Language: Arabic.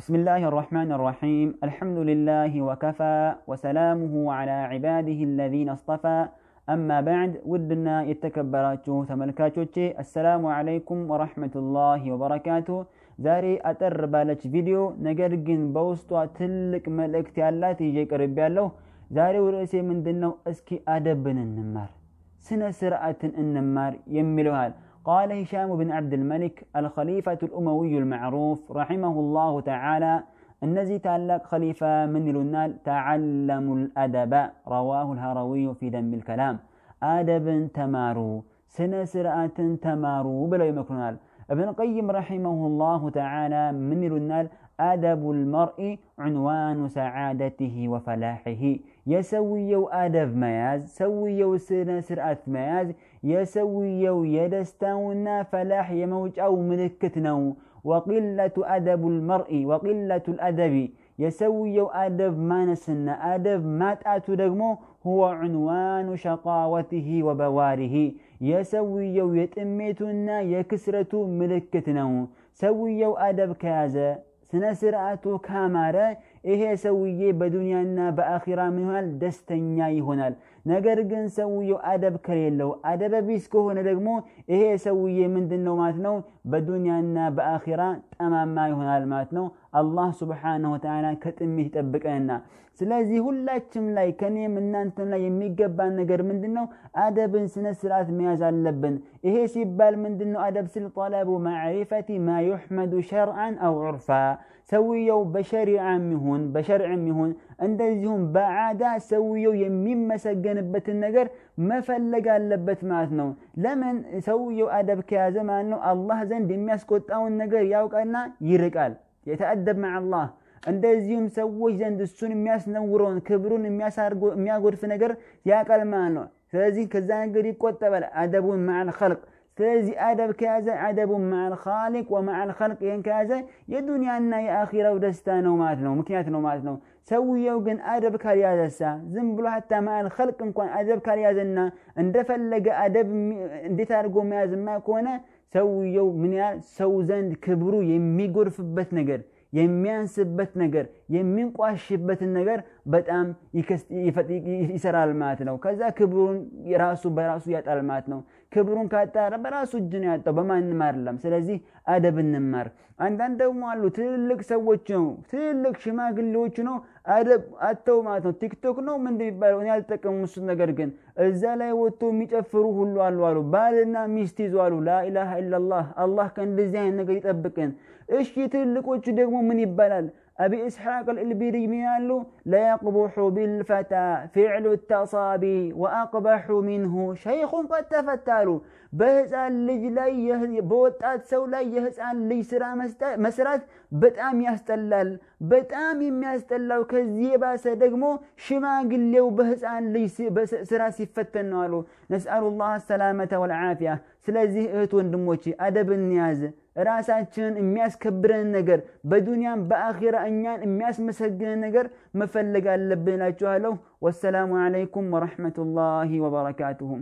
بسم الله الرحمن الرحيم الحمد لله وكفى وسلامه على عباده الذين اصطفى أما بعد ودنا يتكبراتو ثملكاتوتي السلام عليكم ورحمة الله وبركاته زاري أتر بالك فيديو نقرقين بوستو تلك ملك تيالاتي جيك ربي الله زاري ورئيسي من دنو اسكي أدبن النمار سنة سرعة النمار يملوها قال هشام بن عبد الملك الخليفة الأموي المعروف رحمه الله تعالى الذي تعلق خليفة من لنال تعلم الأدب رواه الهروي في ذنب الكلام آدب تمارو سنة سرعة تمارو بلا يمكنال ابن القيم رحمه الله تعالى من النال آدب المرء عنوان سعادته وفلاحه يسويو آدب مياز سويو سر سرعة مياز يسويو يدستون فلاح يموج أو ملكتنا وقلة أدب المرء وقلة الأدب የሰውየው አደብ ማነስና አደብ ማጣቱ ደግሞ ሁወ ዑንዋኑ ሸቃወቲሂ ወበዋሪሂ የሰውየው የጥሜቱና የክስረቱ ምልክት ነው። ሰውየው አደብ ከያዘ ስነ ስርዓቱ ካማረ ይሄ ሰውዬ በዱንያና በአኺራ ምን ይሆናል? ደስተኛ ይሆናል። ነገር ግን ሰውየው አደብ ከሌለው አደበቢስ ከሆነ ደግሞ ይሄ ሰውዬ ምንድን ነው ማለት ነው? በዱንያና በአኺራ ጠማማ ይሆናል ማለት ነው። الله سبحانه وتعالى كتمي تبكينا سلازي هو لا لاي كني من أنت لا يميجب أن جر من دنو أدب سنة سرات مياز اللبن إيه سيبال من دنو أدب سل طلب ومعرفة ما يحمد شرعا أو عرفا سويو بشر عمهن بشر عمهن عند زيهم بعدا سويو يمين مسجن بت النجر ما فلق اللبت ما لمن سويو أدب كذا زمانه الله زين دمياس كتاو النجر ياوك أنا يرقال يتأدب مع الله عند زيوم سوي عند مياس نورون كبرون مياس أرجو ميا غور نجر يا كلمانه سلزي كذا نجري قط مع الخلق سلزي أدب كذا أدب مع الخالق ومع الخلق ين كذا يا دنيا أن يا أخيرا ودستان وماتنا ومكياتنا وماتنا سوي يوجن أدب كاريا دسا زنبلو حتى مع الخلق إن أدب كاريا دنا عند فلقة أدب عند ثارجو مياز ما كونه ሰውየው ምን ያህል ሰው ዘንድ ክብሩ የሚጎርፍበት ነገር የሚያንስበት ነገር የሚንቋሽበትን ነገር በጣም ይሰራል ማለት ነው። ከዛ ክብሩን ራሱ በራሱ ያጣል ማለት ነው። ክብሩን ካጣ በራሱ እጅ ነው ያጣው፣ በማንም አይደለም። ስለዚህ አደብ እንማር። አንዳንድ ደግሞ አሉ ትልልቅ ሰዎች ነው ትልልቅ ሽማግሌዎች ነው አደብ አተው ማለት ነው። ቲክቶክ ነው ምን እንደሚባለው እኔ አልጠቀሙም እሱን። ነገር ግን እዛ ላይ ወጥቶ የሚጨፍሩ ሁሉ አሉ አሉ ባልና ሚስት ይዞ አሉ። ላኢላሃ ኢላላህ። አላህ ከእንደዚህ አይነት ነገር ይጠብቅን። እሺ ትልልቆቹ ደግሞ ምን ይባላል أبي إسحاق الإلبيري ميالو لا يقبح بالفتى فعل التصابي وأقبح منه شيخ قد تفتالو بهز اللج لا يهز بوتات سو لا يهز اللي سرا مسرات بتأم يستلل بتأم يستلل كذيبا سدقمو شما قليو بهز اللي سرا سفتنالو نسأل الله السلامة والعافية سلازي اتون دموتي أدب النيازي ራሳችንን የሚያስከብረን ነገር በዱንያም በአኺራ እኛን የሚያስመሰግነን ነገር መፈለግ አለብን እላችኋለሁ። ወሰላሙ አለይኩም ወረሕመቱላሂ ወበረካቱሁ።